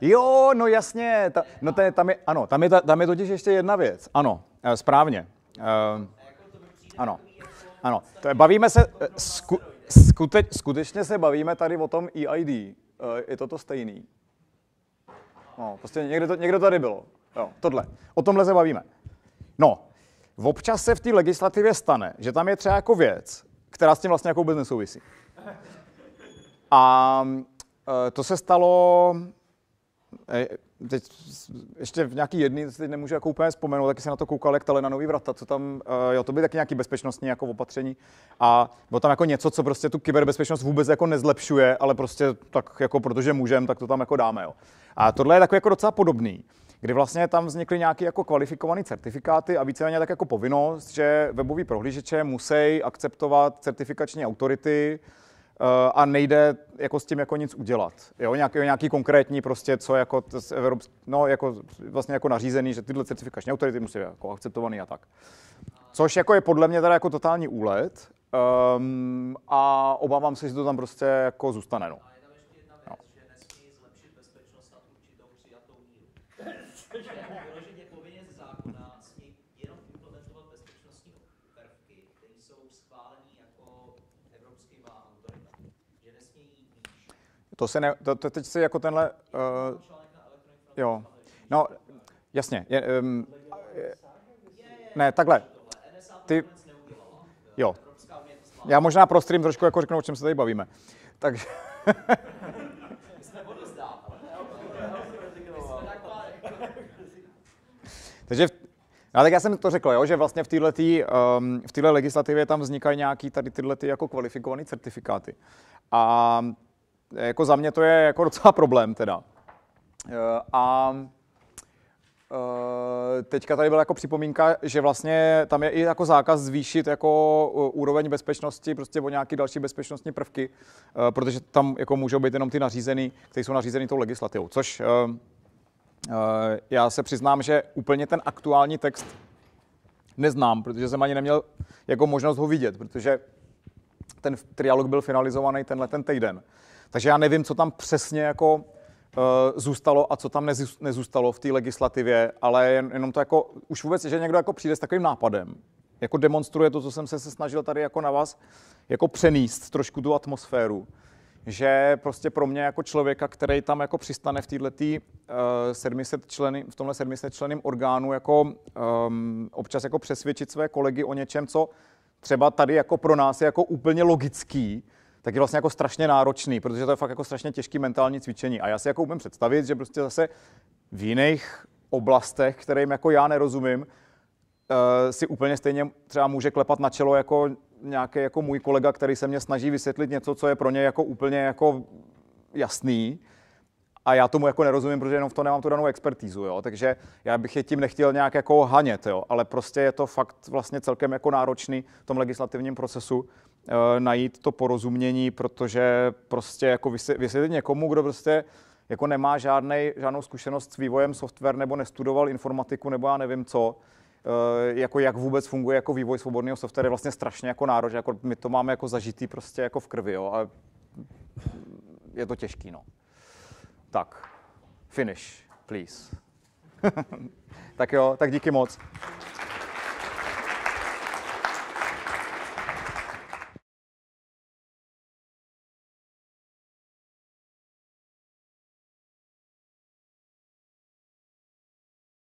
Jo, no jasně, ta, no tam je, tam je, ano, tam je, tam je totiž ještě jedna věc, ano, eh, správně. Uh, ano, ano, bavíme se, eh, sku, skuteč, skutečně se bavíme tady o tom EID, uh, je to to stejný. No, prostě někde to, někde to tady bylo, jo, tohle, o tomhle se bavíme. No, občas se v té legislativě stane, že tam je třeba jako věc, která s tím vlastně jako vůbec nesouvisí. A to se stalo teď ještě v nějaký jedný, teď nemůžu jako úplně vzpomenout, taky jsem na to koukal, jak tali na nový vrata, co tam, eh, jo, to by taky nějaký bezpečnostní jako opatření a bylo tam jako něco, co prostě tu kyberbezpečnost vůbec jako nezlepšuje, ale prostě tak jako protože můžeme, tak to tam jako dáme, jo. A tohle je takový jako docela podobný kdy vlastně tam vznikly nějaké jako kvalifikované certifikáty a víceméně tak jako povinnost, že webový prohlížeče musí akceptovat certifikační autority, Eh, a nejde jako s tím jako nic udělat. Jo, nějaký, nějaký konkrétní prostě, co jako, no, jako vlastně jako nařízený, že tyhle certifikační autority musí být jako akceptovaný a tak. Což jako je podle mě teda jako totální úlet um, a obávám se, že to tam prostě jako zůstane. No. To se ne, to, to teď se jako tenhle... Uh, jo. No, jasně. Je, um, je, ne, takhle. Ty, jo. Já možná prostřím trošku jako řeknu, o čem se tady bavíme. Takže... Takže, no tak já jsem to řekl, jo, že vlastně v této um, v legislativě tam vznikají nějaký tady tyhle ty jako kvalifikované certifikáty. A jako za mě to je jako docela problém teda. Eh, a eh, teďka tady byla jako připomínka, že vlastně tam je i jako zákaz zvýšit jako eh, úroveň bezpečnosti, prostě o nějaké další bezpečnostní prvky, protože tam jako můžou být jenom ty nařízený, které jsou nařízeny tou legislativou, což já se přiznám, že úplně ten aktuální text neznám, protože jsem ani neměl jako možnost ho vidět, protože ten trialog byl finalizovaný tenhle ten týden. Takže já nevím, co tam přesně jako eh, zůstalo a co tam nezůstalo v té legislativě, ale jenom to jako, už vůbec, že někdo jako přijde s takovým nápadem, jako demonstruje to, co jsem se snažil tady jako na vás jako přenést trošku tu atmosféru, že prostě pro mě jako člověka, který tam jako přistane v této uh, 700 členy, v tomhle 700 členým orgánu jako um, občas jako přesvědčit své kolegy o něčem, co třeba tady jako pro nás je jako úplně logický, tak je vlastně jako strašně náročný, protože to je fakt jako strašně těžký mentální cvičení. A já si jako umím představit, že prostě zase v jiných oblastech, kterým jako já nerozumím, eh, si úplně stejně třeba může klepat na čelo jako nějaký jako můj kolega, který se mě snaží vysvětlit něco, co je pro ně jako úplně jako jasný. A já tomu jako nerozumím, protože jenom v tom nemám tu danou expertízu, jo. Takže já bych je tím nechtěl nějak jako hanět, jo. Ale prostě je to fakt vlastně celkem jako náročný v tom legislativním procesu Eh, najít to porozumění, protože prostě jako vysvětlit někomu, kdo prostě jako nemá žádnej, žádnou zkušenost s vývojem software nebo nestudoval informatiku nebo já nevím co, eh, jako jak vůbec funguje jako vývoj svobodného software je vlastně strašně jako nároč, jako my to máme jako zažitý prostě jako v krvi, jo, a je to těžký, no. Tak, finish, please. tak jo, tak díky moc.